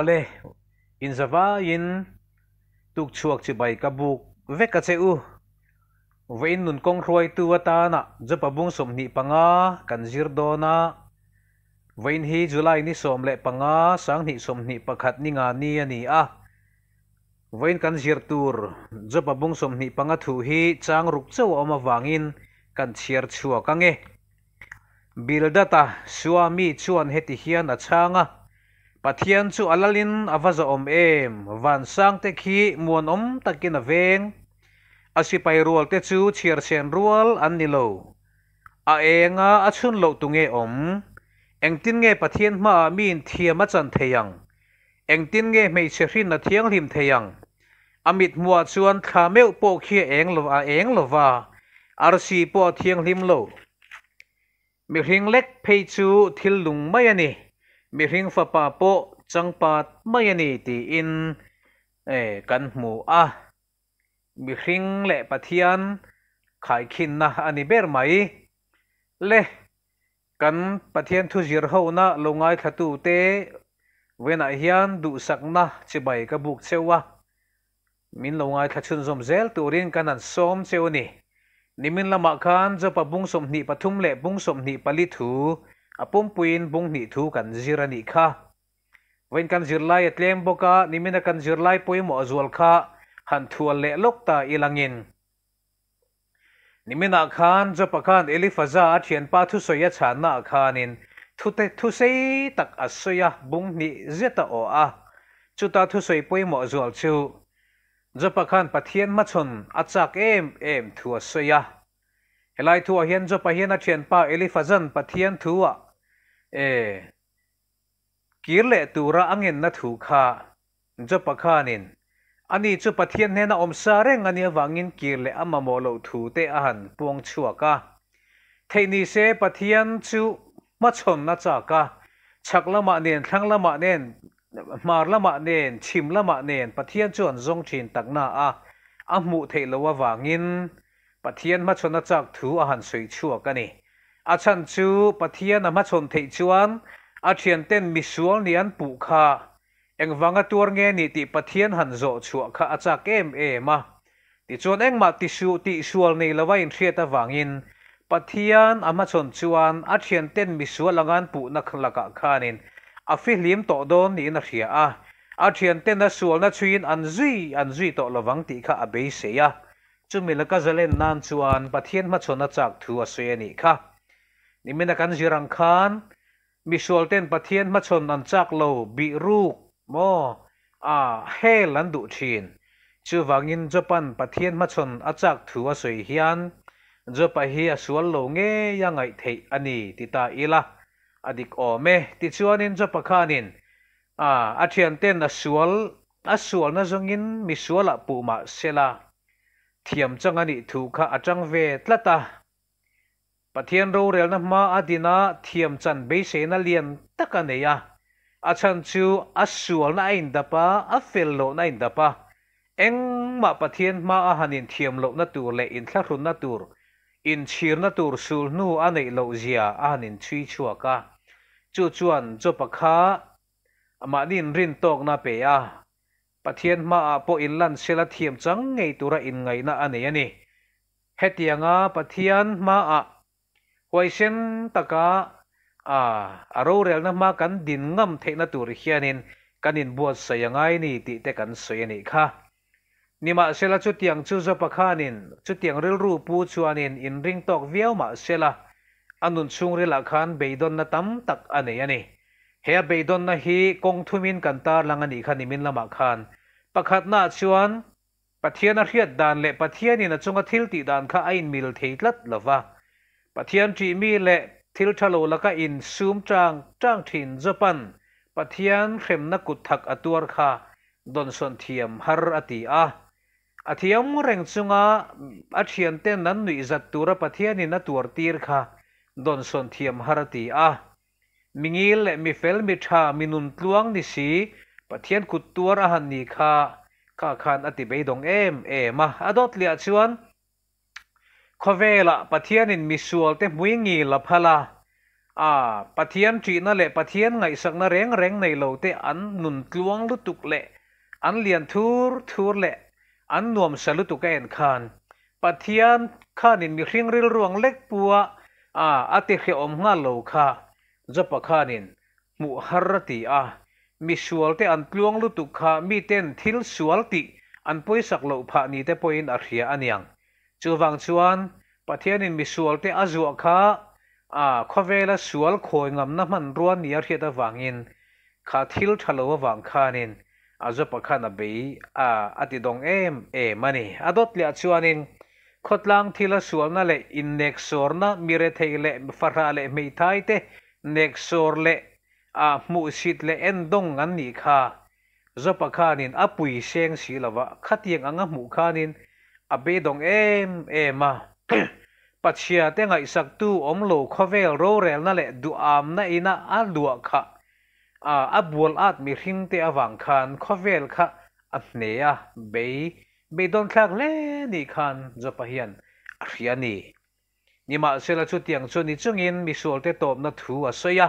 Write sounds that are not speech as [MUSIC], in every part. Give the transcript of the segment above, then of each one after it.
อเอินสวาอินตุกชวกจีใบกระบุกเวกเซอูเวนนุนกงรวยตัวตานะจะปะบุงสมนิปังอากันจิรโดนาเวนฮีจุไลนิสมเละปังอาสังนิสมนิปะขัดนิงานีอนี้อะเวนกันจิรตูร์จะปะบุงสมนิปังอาถูฮีจางรุกเจ้าอมาวางอินกันเชียร์ชัวกังเอบิลดาตาสวามีชวนเฮติเฮียนอช่างอ่ pathian chu alalin avaza om em van sang te khi muan om takin aveng asipai rual te chu chiar sen rual an ni lo a enga a chun lo tu nge om engtin nge pathian ma min thiam a chan theyang engtin nge mei che hrin na thiang hlim theyang amit mua chuan thla meu po khi eng lo a eng lo wa arsi po thiang hlim lo mi hring lek phei chu thil lung mai ani mi hring fa pa po changpat mai ani ti in e kan hmu a mi hring le pathian khai khin na ani ber mai le kan pathian thu zir ho na longai khatu te vena hian du sak na chibai ka buk chewa min longai thachun zom zel turin kanan som cheu ni nimin lama khan zo pa bung som ni pathum le bung som ni pali thu apum puin bung ni thu kan zira ni kha wen kan zirlai atlem boka nimina kan zirlai poi mo azul kha han thual le lokta ilangin nimina khan jo pakhan elifaza thian pa thu soya chana khanin thute thu sei tak asoya bung ni zeta o a chuta thu soi poi mo azul chu jo pakhan pathian ma chon achak em em thu asoya helai thu a hian jo pa hian a thian pa elifazan pathian thu a เอกีเลตุระอังเงินนัทูกค่าจะปะคานินอันนี้จะปะเทียนเนนอมซาเรงอันนี้วังอินกีเลอมาโมลทูเตอหันปวงชัวกะเทนิเซปะเทียนจูมาชนนัจากะชักละมาเนนทั้งละมาเนนมาละมาเนนชิมละมาเนนปะเทียนจวนจงชินตักนาอาอามุเทลวะวังอินปะเทียนมาชนนัจากถูอหันสวยชัวกันนี่อารันจูปะทียนมาชนเทจวนอาจาียนเต้นมิสวลนี่อันปุกฮาเอ็งวังตัวเงี้ยนี่ติปะทียนหันโจชัวค้อาจากเอ็มเอมาติจวนเอ็งมาติสูติสวลนี่ละว่าอินเทียตาวังอินปะทียนอามาชนจวนอาจาียนเต้นมิสวลลงานปกนักลักกานินอาฟิลิมโตโดนนี่นักเสียอ่ะอาจาียนเต้นสวลนัชวินอันซุยอันซุยโตละวังติข้ะอเบยเสียจุมิลก็จะเล่นนานจวนปะทียนมาชนัาจากทัวเสียนี่ค่ะนี่มันการจิรังคานมิชวลเตนปะเทียนมาชนนันจักโลบิรูกมออาเฮลันดุชินจูวังอินจปันปะเทียนมาชนอาจักถือว่าสวยเฮียนจปะเฮียสวนโลเงยังไงเทอันนี้ติตาอีละอดิกอเมติชวนินจปะคานินอาอาเทียนเตนอสวลอสวลนะจงอินมิสวลปูมาเซลาเทียมจังอันนี้ถูกค่ะอาจังเวทละตา pathian ro rel na ma adina thiam chan be se na lian taka nei a a chan chu a sual na in da pa a fel lo na in da pa eng ma pathian ma a hanin thiam lo na tur le in thla hrun na tur in chir na tur sul nu a nei lo zia a hanin truy chua ka chu chuan cho pakha ama nin rin tok na pe a pathian ma a po in lan sela thiam chang ngei tura in nè, hết tiếng ani hetianga pathian ma a quay xem ta cả à à rô rel na ma kan din ngam anh na tur hianin kanin buat sayangai ni ti te kan soyani kha nima sela chu tiang chu zo pakhanin chu tiang rel ru anh chuanin in ring tok viau ma sela anun chung rela khan beidon na tắc anh ane ani he beidon na hi kong thumin kan tar langani khan imin lama khan pakhat na chuan pathian a hriat dan le pathian in a chung thil ti dan kha ain mil thấy theilat lova ปัทียนจีมีเละทิลทะโลแล้วก็อินซูมจางจ้างถิ่นญี่ปุ่นปัทียนเข้มนักกุดถักอตัวค่ะดนส่วนเทียมฮาร์อติอาอาทิยมเร่งซุงอาอาเทียนเต้นนั้นหนุ่ยจัดตัวปเทียนนัตัวตีร์ค่ะดนส่วนเทียมฮาร์ติอามิงิลมิเฟลมิชามินุนตลวงนิสีปัทียนกุดตัวอาหันนีค่ะข้าขันอติไปดงเอ็มเอมมอ่ะอดเลียชวนขเวลาปะทียนอินมิสวลเตมุยงีลพลาอ่าปะทียนจีนั่นแหละปะทียนไงสักน่ะเร่งเร่งในโลกเตอันนุนกลวงลุตุกเละอันเลียนทูร์ทูร์เละอันนวมสลุตุกเอ็นขานปะทียนขานินมิเรียงริลรวงเล็กปัวอ่าอัติเขอมงาโลคาจะปะข้านินมุฮัรติอ่ามิสวลเตอันกลวงลุตุกคามีเต็นทิลสวลติอันพุยสักลูกผานีเตปุยนอัคยาอันยังจูวังชวนปะเทียนินมิสวลเตาจวก่ะอ่าคเวลสวลคอยงามน้ำมันร้อนเนียร์เฮตวังอินขาทิลทะลวาวังคานินอาจจะปะขานาบีอ่าอติดองเอมเอมันี่อดอตเลียชวนินคดลังทิลสวลนั่นแหละอินเน็กซ์อร์นะมีเรทเลมฟาราเล่ไม่ทายเตเน็กซ์อร์เล่อ่ามูสิตเลเอ็นดงอันนี้ค่ะจะปะกานินอปุยเสียงสีละวะขัดยังอ่างมูขานิน abe dong em em à [COUGHS] patsia te ngai sak tu om lo khovel ro rel na le du am na ina a lua kha a abul at mi hring te awang khan khovel kha a hne a be be don thak le ni khan zopa hian a riani nima sela chu tiang chu ni chungin mi sol te top na thu a soya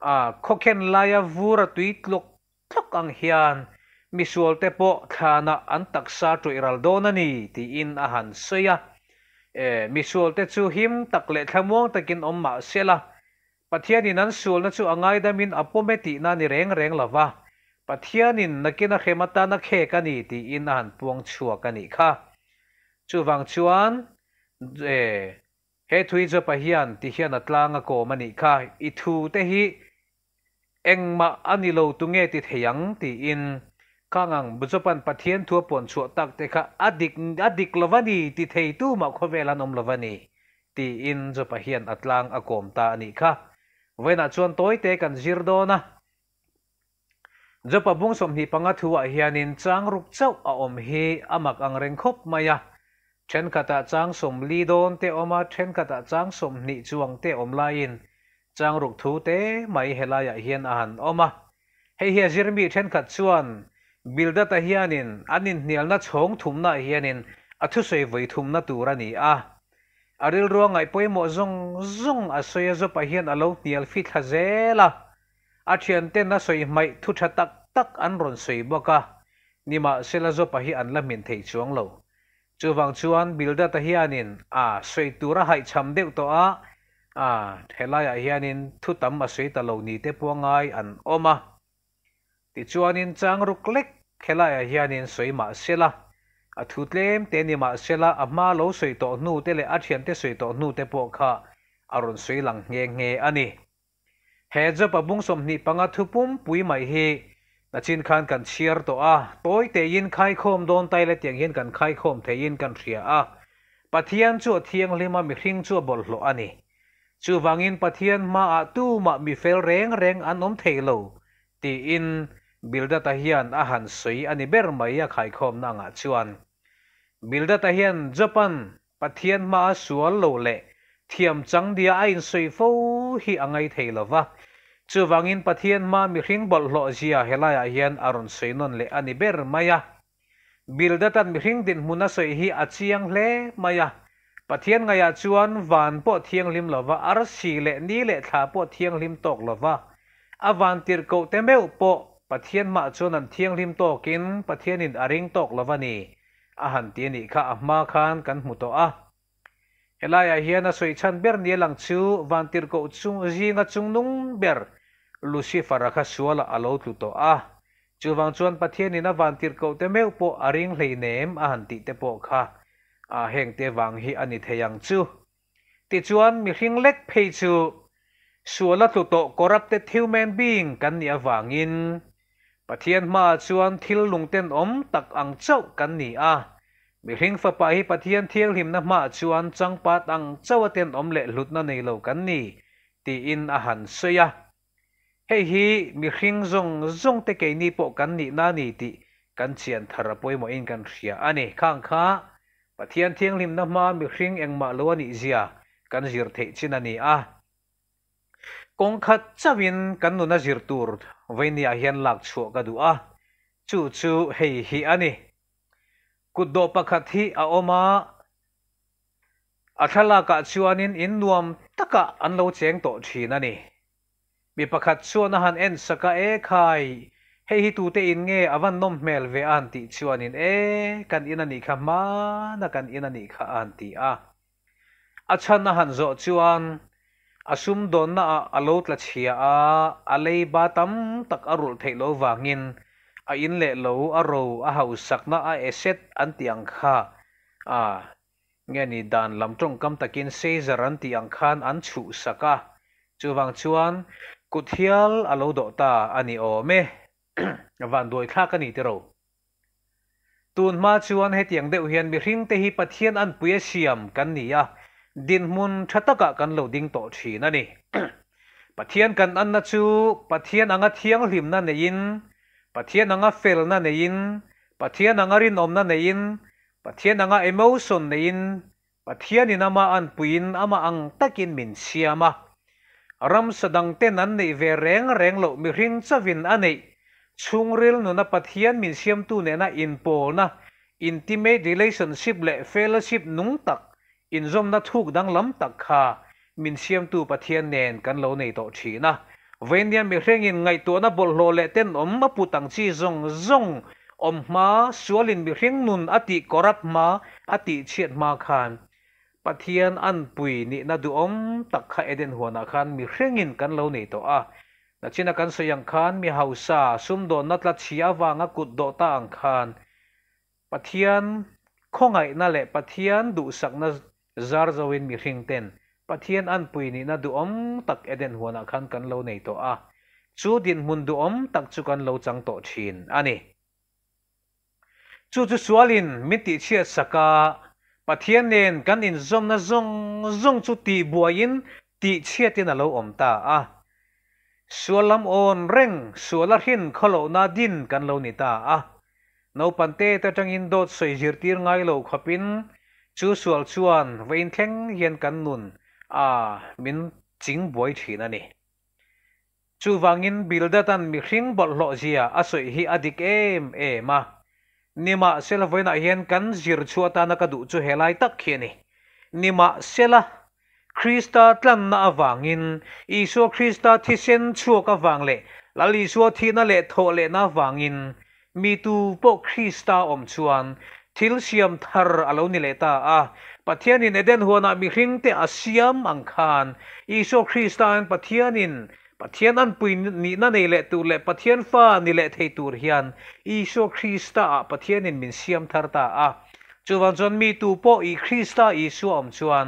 a khoken laya vura tui tlok tlok ang hian misual te po thana an taksa tu iral donani ti in a han seya e misual te chu him tak le thamong takin om ma sela pathianin an sul na chu angai damin apome ti na ni reng reng lova pathianin nakina khemata na khe ka ni ti in a han puang chua ka ni kha chu wang chuan e he thui zo pahian ti hian atlanga ko mani kha i thu te hi engma anilo tunge ti theyang ti in kangang buzopan pathian thua pon chu tak te kha adik adik lovani ti thei tu ma khovela om lovani ti in zo pahian atlang akom ta ani kha vena chuan toy te kan zir na zo pa bung som hi panga thuwa hianin chang ruk chau a om hi amak ang reng khop maya then kata chang som li don te oma then kata chang som ni chuang te om lain chang ruk thu te mai helaya hian ahan oma hei hi zirmi then khat chuan bildata hianin anin hnialna chhawng thumna hianin a thu sei voi thumna tur ani a aril ruangai poimawh zong zong a soia zawpa hian alo hnial fi thla zela a thian ten na soi mai thu tha tak tak an ron soi boka nima sela zawpa hi an lamin thei chuang lo chuwang chuan bildata hianin a soi tura hai cham deuh to a à thế là ai hiền in thu tâm mà suy ta lâu ni te puang ai an oma ti chuan in chang ruk lek ở suy mà ya là, à sela a thutlem te mà ma là, à mà lo suy to nu te là a thian te suy to nu te po kha arun soi nghe nge nge ani he jo pa bung som ni panga thupum pui mai hi na chín khăn kan chiar to à, tối te in khai khom don tay le tiang hin kan khai khom the in kan thria a pathian chu thiang lema mi hring chu bol lo vang chu wangin pathian mà à tu mà mi fel reng reng an om thei lo ti in bildata hian a han soi ani ber mai a khai khom na nga chuan bildata hian japan pathian ma sual lo le thiam chang dia a in soi fo hi angai theilowa chu wangin pathian ma mi hring bol hlo zia helaya hian arun soinon le ani ber maya bildatan mi hring din huna soi hi achiang hle maya pathian ngaya chuan van po thiang lim lova ar si le ni le tha po thiang lim tok lova avan tir ko te meu po ปะเทียนมาชนันเทียงริมโตกินปะเทียนินอริงตกลวนีอาหารเตียนิข้าอมาคานกันมุโตอะเอลายาเฮียนะสวยชันเบรเนียลังชูวันติรกอุุงจีงจุงนุงเบรลูซิฟาราคาชัวละอาลตุโตอะจูวังชวนปะเทียนินะวันติรกอเตเมลโปอริงเลยเนมอาหารติเตโปค่ะอาเฮงเตวังฮีอันนีเทียงชูติชวนมีหิงเล็กเพชูชัวละตุโตกรับเตทิวแมนบิงกันเนียวังอิน pathian hma chuan thil lungten om tak ang chau kan ni a mihring fapa hi pathian thiel himna hma chuan changpat ang chawaten om le hlutna nei lo kan ni ti in a han soya hei hi mihring zong zong te ke ni po kan ni na ni ti kan chian tharapoi mo in kan hria ani khang kha pathian thieng limna hma mihring engma lo ani zia kan zir thei chin ani a kong khat chawin kan nuna zir tur veini a hian lak chhuak ka du a chu chu hei hi ani kutdo pakhat hi a awma là thala ka chuanin in nuam taka an lo cheng to thin ani mi pakhat chuan a han en sạc cái khai hei hi tu tê in nge awan à nom hmel ve an ti chuanin e kan in ani kha ma na kan in ani kha an ti a a à, chan na han zo chuan อชุมโดนน่ะอาลูตละเชียอาอะไรบาตัมตักอารุลเทโลวางินอาอินเลโลอารูอาฮาวสักน่ะอาเอเซตอันตียงค่ะอ่าเงี้ยนี่ดันลำตรงกำตะกินเซจรันตียงคันอันชูสักะจูวังชวนกุทิยลอาลูโดตาอันนี้โอเมวันด้วยข้ากันนี่ที่เราตูนมาชวนให้เตียงเดือดเฮียนบีริ้งเตหิปะเทียนอันปุยเชียมกันนี่อ่ะดินมุนชะตกะกันเหลาดิ่งโตชีนั่นนี่ปะเทียนกันอันนั่นชูปะเทียนอังเทียงหิมนั่นเอยินปะเทียนอังเฟลนั่นเอยินปะเทียนอังรินอมนั่นเอยินปะเทียนอังเอโมสันเอยินปะเทียนนี่นามาอันปุยนอามาอังตะกินมินเชียมารำสดังเต้นอันนี่เวเรงเรงโลมิริงซวินอันนี่ชุงเรลนุนปะเทียนมินเชียมตูเนนะอินโปนะอินทิเมดิเลชั i o n s h i p le fellowship n u อินซมนัทุกดังล้ำตักคามินเซียมตูปะเทียนเนนกันเลในโตชีนะเวนเดียมีเรื่องินไงตัวนับบลโลเลเต้นอมมาปูตังชีซงซงอมมาสวลินมีเรื่องนุนอติกรัตมาอติเชียนมาคันปะเทียนอันปุยนี่นัดูอมตักคาเอเดนหัวนาคานมีเรื่องินกันเลในโตอ่ะนัชินักันสยังขันมีเฮาซาซุมโดนัดละชียวางกุดโดต่างขันปะเทียนคงไงนั่นแหละปะเทียนดูสักนะ zar zoin mi hring ten pathian an pui ni na du om tak eden huana khan kan lo nei to a chu din mun du om tak chu kan lo chang to thin ani chu chu sualin miti chia saka pathian nen kan in zom na zong zong chu ti buain ti chia tin a lo om ta a sualam on reng suala hin kholo na din kan lo ni ta a no pante ta tangin dot soi jirtir ngai lo khapin chu sual chuan vein thleng hian kan nun a min ching buai thin ani chu wangin bilda tan mi hring bol lo zia à soi à, à hi adik à em em a nima sel voina hian kan zir chu ta na ka du chu helai tak khi ni nima sela Krista tlan na awangin iso Krista thi sen chu ka wang le lali so thi na le tho le na wangin mi tu po Krista om chuan ทิลเซียมทาร์อารนี่เลยตาอ่ะปัะเทียนินเอเดนหัวนามีหิงเตอาเซียมอังคารอีโซคริสตานปัะเทียนินปัะเทียนอันปุ่นนี่นั่นเอเลตวเลปัะเทียนฟ้านี่เลเทตูเฮียนอีโซคริสตาปัะเทียนินมินเซียมทาร์ตาอ่ะจวนจนมีตูโปอิคริสตาอิสอมจวน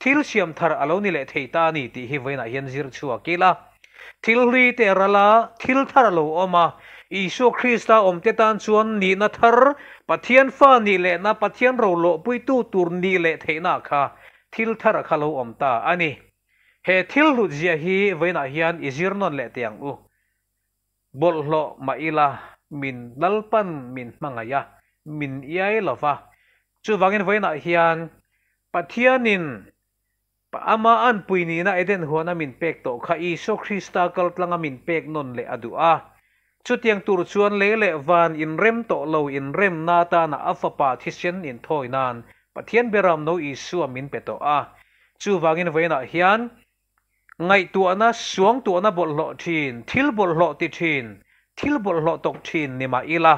ทิลเซียมทาร์อารนีิเลเทตานี่ที่เห็นวนาเฮียนจิรชัวกีละทิลรีเตอร์ลาทิลทาร์โลออมา Isu Krista om te tan chuan ni na thar pathian fa ni le na pathian ro lo pui tu tur ni le theina kha thil thar kha lo om ta ani he thil lu zia hi veina hian izir non le tiang u bol lo ma ila min lalpan min mangaya min iai lova chu wangin veina hian pathianin ama an puini na eden huana min pek to kha isu Krista kaltlanga min pek non le adua chu tiang tur chuan le le van in rem to lâu in rem na ta na alpha partition thi sen in thoi nan pathian beram no isu amin pe to a in wangin na hiền ngai tu na xuống tu na bol lo thin thil bol lo ti thin thil bol lo tok thin ni ma ila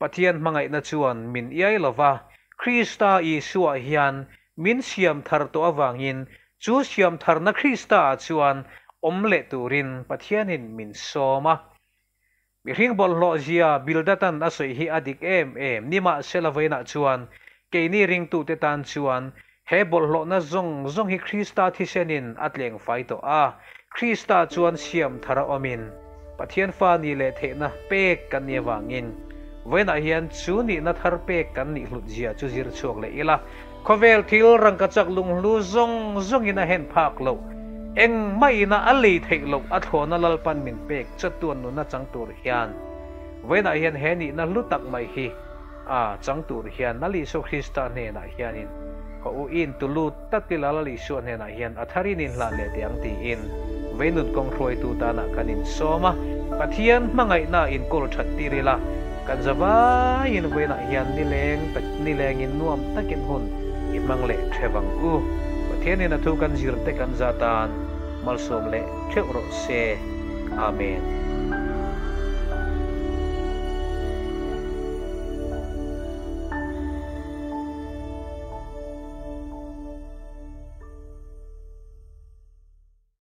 mang mangai na chuan min iai lova krista isu a hian min siam thar to in chu siam thar na krista chuan omle turin in min soma ริงบอลโลเซียบิลดัตันอาศัยฮีอดิกเอ็มเอ็มนี่มาเซลเวนักชวนเคนี่ริงตูเตตันชวนเฮบอลโลนัซงซงฮีคริสตาทิเซนินอัตเลงไฟต่ออาคริสตาชวนเชียมทราอมินปะเทียนฟานีเลเทนะเป็กกันเนวังอินเวนัเฮียนชูนีนัทร์เป็กกันนิลุจียจูจิร์ชวงเลอีลาคเวลทิลรังกัจักลุงลูซงซงอินาเฮนพากโล eng mai na ali thei lo a na lal pan min pek chatuan nu na chang tur hian vena hian heni na lutak mai hi a chang tur hian na li so khrista ne na hianin ko u in tu lu tatila la li so ne na hian atharin in la le tiang ti in veinut kong roi tu ta na kanin soma pathian mangai na in kol that ti rila kan zawa in na hian nileng pat nileng in nuam takin hun imang le thewang u khen na thu kan kan zatan malsom le theuh ro se amen